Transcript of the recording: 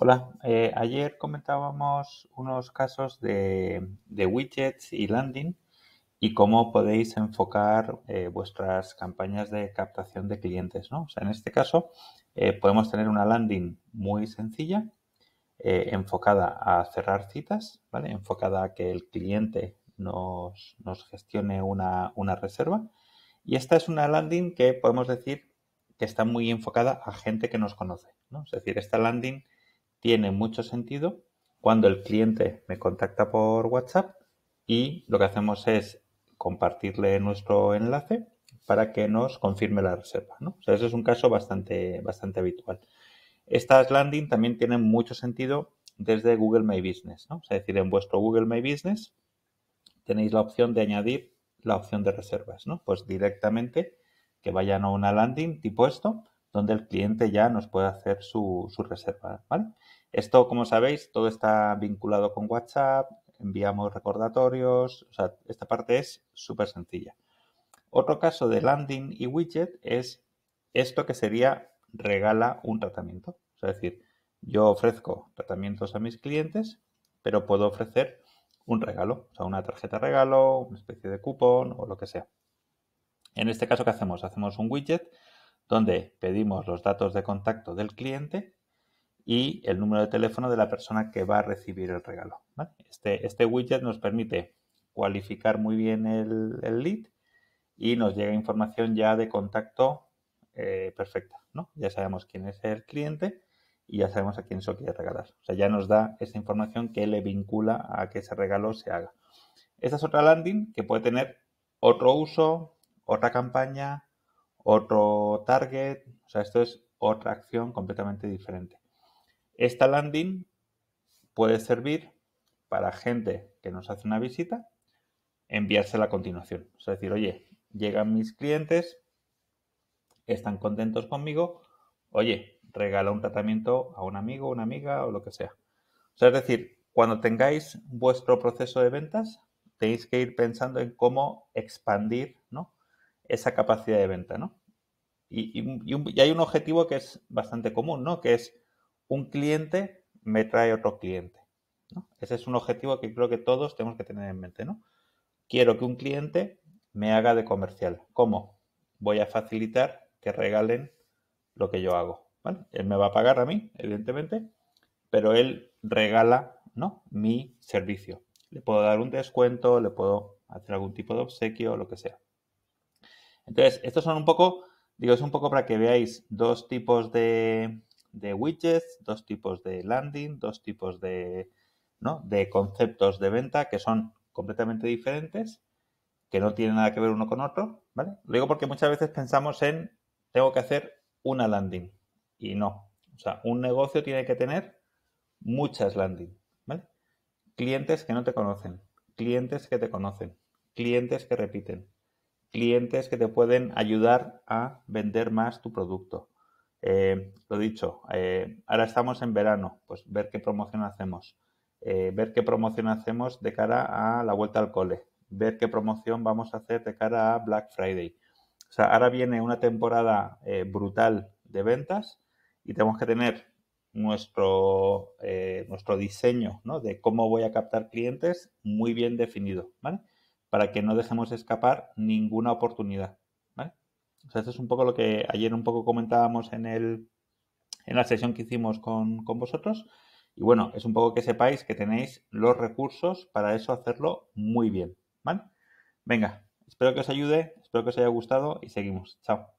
Hola, eh, ayer comentábamos unos casos de, widgets y landing y cómo podéis enfocar eh, vuestras campañas de captación de clientes, ¿no? O sea, en este caso eh, podemos tener una landing muy sencilla, enfocada a cerrar citas, ¿vale? Enfocada a que el cliente nos, gestione una, una reserva. Y esta es una landing que podemos decir que está muy enfocada a gente que nos conoce, ¿no? Es decir, esta landing tiene mucho sentido cuando el cliente me contacta por WhatsApp y lo que hacemos es compartirle nuestro enlace para que nos confirme la reserva. ¿no? ese es un caso bastante, bastante habitual. Estas landing también tienen mucho sentido desde Google My Business. ¿no? es decir, en vuestro Google My Business tenéis la opción de añadir la opción de reservas. ¿no? Pues directamente que vayan a una landing tipo esto donde el cliente ya nos puede hacer su, reserva. ¿vale? Esto, como sabéis, todo está vinculado con WhatsApp, enviamos recordatorios, o sea, esta parte es súper sencilla. Otro caso de landing y widget es esto que sería regala un tratamiento. es decir, yo ofrezco tratamientos a mis clientes, pero puedo ofrecer un regalo, o sea, una tarjeta regalo, una especie de cupón o lo que sea. En este caso, ¿qué hacemos? Hacemos un widget donde pedimos los datos de contacto del cliente y el número de teléfono de la persona que va a recibir el regalo. Este, este, widget nos permite cualificar muy bien el, lead y nos llega información ya de contacto eh, perfecta. Ya sabemos quién es el cliente y ya sabemos a quién se quiere regalar. O sea, ya nos da esa información que le vincula a que ese regalo se haga. Esta es otra landing que puede tener otro uso, otra campaña, otro target, o sea, esto es otra acción completamente diferente. Esta landing puede servir para gente que nos hace una visita, enviársela a continuación. O sea, decir, oye, llegan mis clientes, están contentos conmigo, oye, regala un tratamiento a un amigo, una amiga o lo que sea. O sea, es decir, cuando tengáis vuestro proceso de ventas, tenéis que ir pensando en cómo expandir, ¿no? esa capacidad de venta, ¿no? Y, hay un objetivo que es bastante común, ¿no? Que es un cliente me trae otro cliente. Ese es un objetivo que creo que todos tenemos que tener en mente, ¿no? Quiero que un cliente me haga de comercial. ¿Cómo? Voy a facilitar que regalen lo que yo hago. Él me va a pagar a mí, evidentemente, pero él regala ¿no? mi servicio. Le puedo dar un descuento, le puedo hacer algún tipo de obsequio, lo que sea. Entonces, estos son un poco, digo, es un poco para que veáis dos tipos de, widgets, dos tipos de landing, dos tipos de, conceptos de venta que son completamente diferentes, que no tienen nada que ver uno con otro, ¿vale? Lo digo porque muchas veces pensamos en tengo que hacer una landing y no. O sea, un negocio tiene que tener muchas landing, Clientes que no te conocen, clientes que te conocen, clientes que repiten, clientes que te pueden ayudar a vender más tu producto. Eh, lo dicho, eh, ahora estamos en verano, pues ver qué promoción hacemos, eh, ver qué promoción hacemos de cara a la vuelta al cole, ver qué promoción vamos a hacer de cara a Black Friday. O sea, ahora viene una temporada brutal de ventas y tenemos que tener nuestro, nuestro diseño de cómo voy a captar clientes muy bien definido, ¿vale? para que no dejemos escapar ninguna oportunidad. ¿vale? esto es un poco lo que ayer un poco comentábamos en, el, en la sesión que hicimos con, con vosotros. Y bueno, es un poco que sepáis que tenéis los recursos para eso hacerlo muy bien. ¿vale? Venga, espero que os ayude, espero que os haya gustado y seguimos. Chao.